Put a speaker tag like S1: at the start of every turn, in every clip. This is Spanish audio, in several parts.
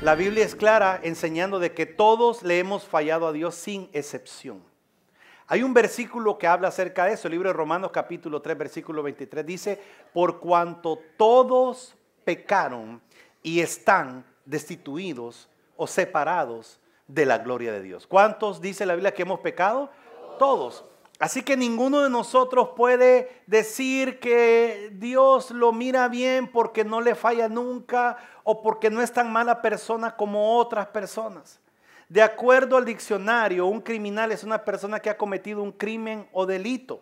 S1: La Biblia es clara enseñando de que todos le hemos fallado a Dios sin excepción. Hay un versículo que habla acerca de eso, el libro de Romanos capítulo 3, versículo 23, dice, por cuanto todos pecaron y están destituidos o separados de la gloria de Dios. ¿Cuántos dice la Biblia que hemos pecado? Todos. Así que ninguno de nosotros puede decir que Dios lo mira bien porque no le falla nunca o porque no es tan mala persona como otras personas. De acuerdo al diccionario, un criminal es una persona que ha cometido un crimen o delito.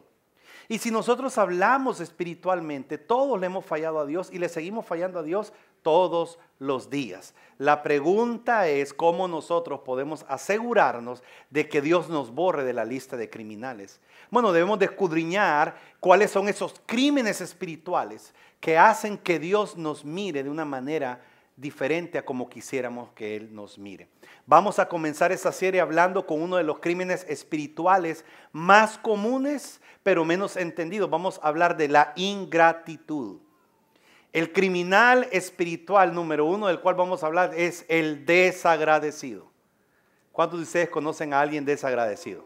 S1: Y si nosotros hablamos espiritualmente, todos le hemos fallado a Dios y le seguimos fallando a Dios todos los días. La pregunta es cómo nosotros podemos asegurarnos de que Dios nos borre de la lista de criminales. Bueno, debemos descudriñar cuáles son esos crímenes espirituales que hacen que Dios nos mire de una manera diferente a como quisiéramos que Él nos mire. Vamos a comenzar esta serie hablando con uno de los crímenes espirituales más comunes, pero menos entendidos. Vamos a hablar de la ingratitud. El criminal espiritual número uno del cual vamos a hablar es el desagradecido. ¿Cuántos de ustedes conocen a alguien desagradecido?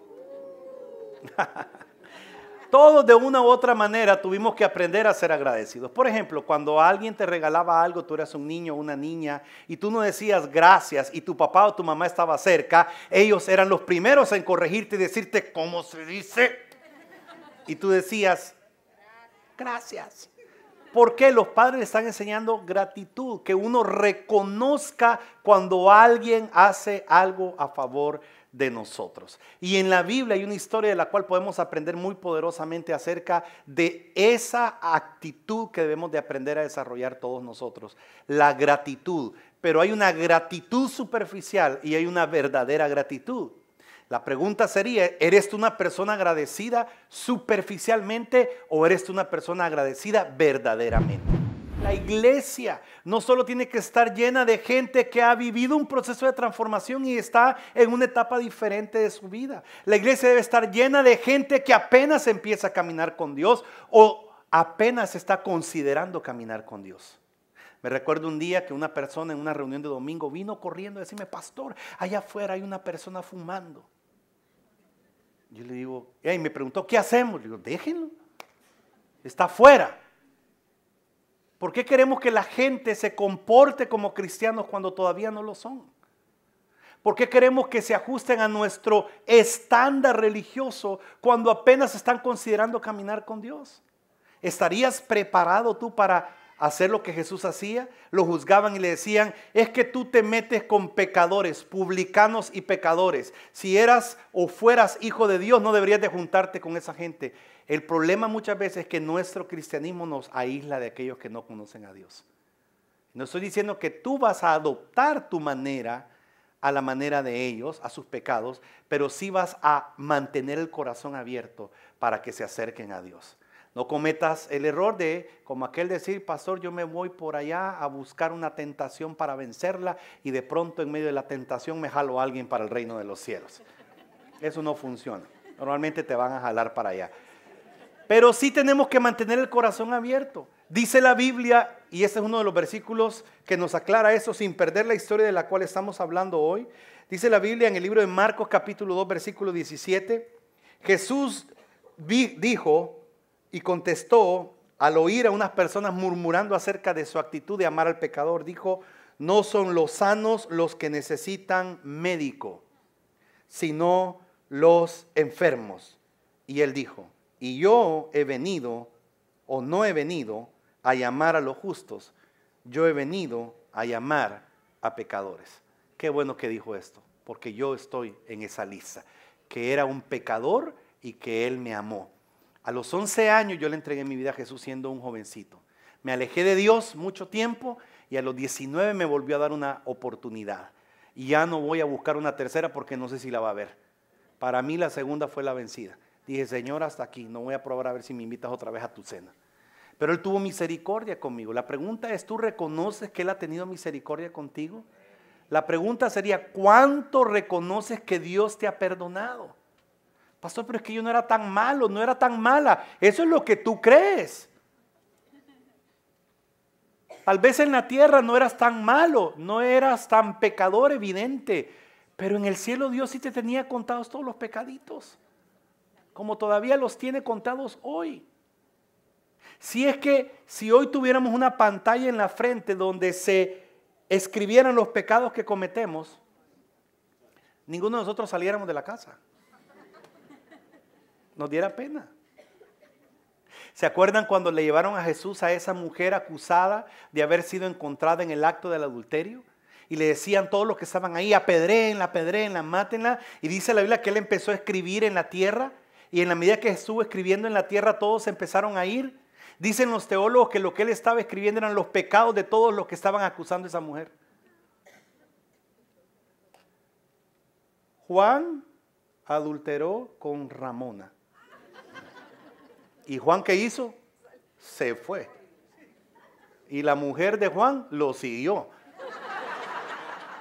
S1: Todos de una u otra manera tuvimos que aprender a ser agradecidos. Por ejemplo, cuando alguien te regalaba algo, tú eras un niño o una niña, y tú no decías gracias, y tu papá o tu mamá estaba cerca, ellos eran los primeros en corregirte y decirte cómo se dice. Y tú decías, gracias. Porque los padres están enseñando gratitud, que uno reconozca cuando alguien hace algo a favor de nosotros. Y en la Biblia hay una historia de la cual podemos aprender muy poderosamente acerca de esa actitud que debemos de aprender a desarrollar todos nosotros, la gratitud. Pero hay una gratitud superficial y hay una verdadera gratitud. La pregunta sería, ¿eres tú una persona agradecida superficialmente o eres tú una persona agradecida verdaderamente? La iglesia no solo tiene que estar llena de gente que ha vivido un proceso de transformación y está en una etapa diferente de su vida. La iglesia debe estar llena de gente que apenas empieza a caminar con Dios o apenas está considerando caminar con Dios. Me recuerdo un día que una persona en una reunión de domingo vino corriendo a decirme, pastor, allá afuera hay una persona fumando. Yo le digo, y me preguntó, ¿qué hacemos? Le digo, déjenlo, está fuera. ¿Por qué queremos que la gente se comporte como cristianos cuando todavía no lo son? ¿Por qué queremos que se ajusten a nuestro estándar religioso cuando apenas están considerando caminar con Dios? ¿Estarías preparado tú para hacer lo que Jesús hacía, lo juzgaban y le decían, es que tú te metes con pecadores, publicanos y pecadores. Si eras o fueras hijo de Dios, no deberías de juntarte con esa gente. El problema muchas veces es que nuestro cristianismo nos aísla de aquellos que no conocen a Dios. No estoy diciendo que tú vas a adoptar tu manera a la manera de ellos, a sus pecados, pero sí vas a mantener el corazón abierto para que se acerquen a Dios. No cometas el error de, como aquel decir, pastor, yo me voy por allá a buscar una tentación para vencerla y de pronto en medio de la tentación me jalo a alguien para el reino de los cielos. Eso no funciona. Normalmente te van a jalar para allá. Pero sí tenemos que mantener el corazón abierto. Dice la Biblia, y ese es uno de los versículos que nos aclara eso sin perder la historia de la cual estamos hablando hoy. Dice la Biblia en el libro de Marcos capítulo 2 versículo 17, Jesús dijo, y contestó al oír a unas personas murmurando acerca de su actitud de amar al pecador, dijo, no son los sanos los que necesitan médico, sino los enfermos. Y él dijo, y yo he venido, o no he venido, a llamar a los justos, yo he venido a llamar a pecadores. Qué bueno que dijo esto, porque yo estoy en esa lista, que era un pecador y que él me amó. A los 11 años yo le entregué mi vida a Jesús siendo un jovencito. Me alejé de Dios mucho tiempo y a los 19 me volvió a dar una oportunidad. Y ya no voy a buscar una tercera porque no sé si la va a ver. Para mí la segunda fue la vencida. Dije, Señor, hasta aquí, no voy a probar a ver si me invitas otra vez a tu cena. Pero Él tuvo misericordia conmigo. La pregunta es, ¿tú reconoces que Él ha tenido misericordia contigo? La pregunta sería, ¿cuánto reconoces que Dios te ha perdonado? Pastor, pero es que yo no era tan malo, no era tan mala. Eso es lo que tú crees. Tal vez en la tierra no eras tan malo, no eras tan pecador evidente, pero en el cielo Dios sí te tenía contados todos los pecaditos, como todavía los tiene contados hoy. Si es que si hoy tuviéramos una pantalla en la frente donde se escribieran los pecados que cometemos, ninguno de nosotros saliéramos de la casa nos diera pena. ¿Se acuerdan cuando le llevaron a Jesús a esa mujer acusada de haber sido encontrada en el acto del adulterio? Y le decían todos los que estaban ahí, apedreenla, apedreenla, mátenla. Y dice la Biblia que él empezó a escribir en la tierra. Y en la medida que estuvo escribiendo en la tierra, todos empezaron a ir. Dicen los teólogos que lo que él estaba escribiendo eran los pecados de todos los que estaban acusando a esa mujer. Juan adulteró con Ramona. ¿Y Juan qué hizo? Se fue. Y la mujer de Juan lo siguió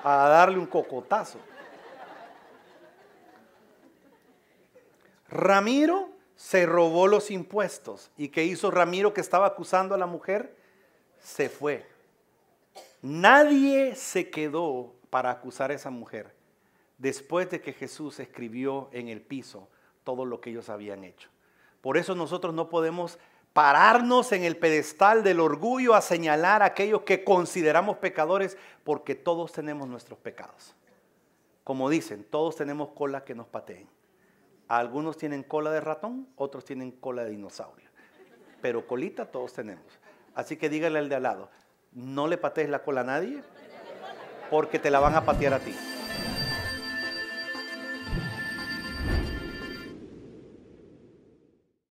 S1: a darle un cocotazo. Ramiro se robó los impuestos. ¿Y qué hizo Ramiro que estaba acusando a la mujer? Se fue. Nadie se quedó para acusar a esa mujer después de que Jesús escribió en el piso todo lo que ellos habían hecho. Por eso nosotros no podemos pararnos en el pedestal del orgullo a señalar a aquellos que consideramos pecadores, porque todos tenemos nuestros pecados. Como dicen, todos tenemos cola que nos pateen. Algunos tienen cola de ratón, otros tienen cola de dinosaurio. Pero colita todos tenemos. Así que dígale al de al lado, no le patees la cola a nadie, porque te la van a patear a ti.